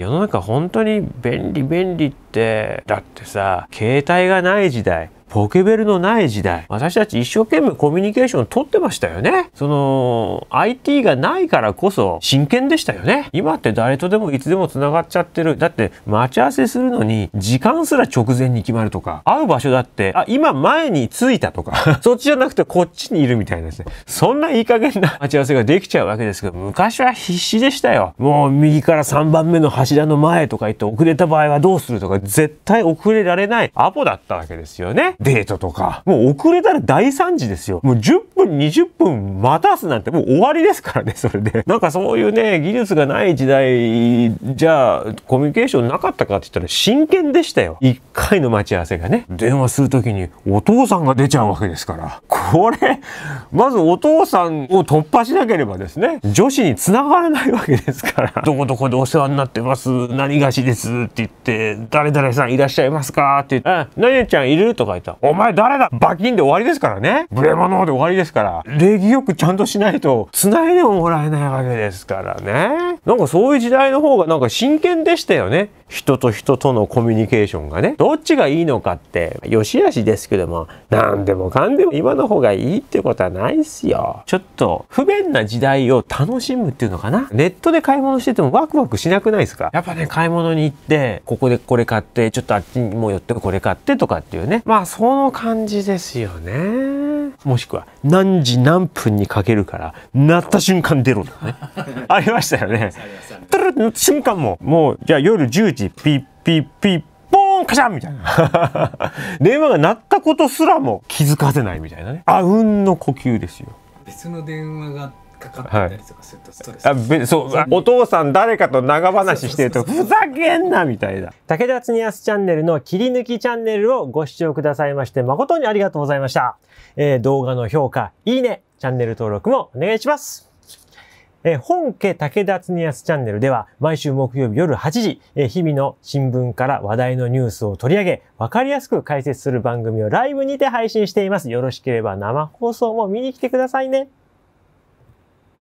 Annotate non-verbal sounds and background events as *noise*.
世の中本当に便利便利ってだってさ携帯がない時代ポケベルのない時代、私たち一生懸命コミュニケーション取ってましたよね。その、IT がないからこそ真剣でしたよね。今って誰とでもいつでも繋がっちゃってる。だって、待ち合わせするのに、時間すら直前に決まるとか、会う場所だって、あ、今前に着いたとか、*laughs* そっちじゃなくてこっちにいるみたいなですね。そんないい加減な待ち合わせができちゃうわけですけど、昔は必死でしたよ。もう右から3番目の柱の前とか言って遅れた場合はどうするとか、絶対遅れられないアポだったわけですよね。デートとか、もう遅れたら大惨事ですよ。もう10分、20分待たすなんてもう終わりですからね、それで。なんかそういうね、技術がない時代じゃあ、コミュニケーションなかったかって言ったら真剣でしたよ。一回の待ち合わせがね。電話するときにお父さんが出ちゃうわけですから。これ、まずお父さんを突破しなければですね、女子に繋がらないわけですから。どこどこでお世話になってます。何がしですって言って、誰々さんいらっしゃいますかって言って、あ、何々ちゃんいるとか言って、。お前誰だ罰金で終わりですからね。ブレのノで終わりですから。礼儀よくちゃんとしないと、繋いでももらえないわけですからね。なんかそういう時代の方がなんか真剣でしたよね。人と人とのコミュニケーションがね。どっちがいいのかって、よしあしですけども、何でもかんでも今の方がいいってことはないっすよ。ちょっと、不便な時代を楽しむっていうのかな。ネットで買い物しててもワクワクしなくないですかやっぱね、買い物に行って、ここでこれ買って、ちょっとあっちにも寄ってこれ買ってとかっていうね。まあこの感じですよねもしくは何時何分にかけるから鳴った瞬間出ろとかね *laughs* ありましたよねトゥルって鳴った瞬間ももうじゃあ夜10時ピッピッピッポーンカシャンみたいな *laughs* 電話が鳴ったことすらも気づかせないみたいなねあうんの呼吸ですよ別の電話がかかったりとかするとストレス、はい、あそうお父さん誰かと長話してるとふざけんなみたいな武田恒すチャンネルの切り抜きチャンネルをご視聴くださいまして誠にありがとうございました、えー、動画の評価いいねチャンネル登録もお願いしますえ本家武田恒すチャンネルでは毎週木曜日夜8時、え日々の新聞から話題のニュースを取り上げ、わかりやすく解説する番組をライブにて配信しています。よろしければ生放送も見に来てくださいね。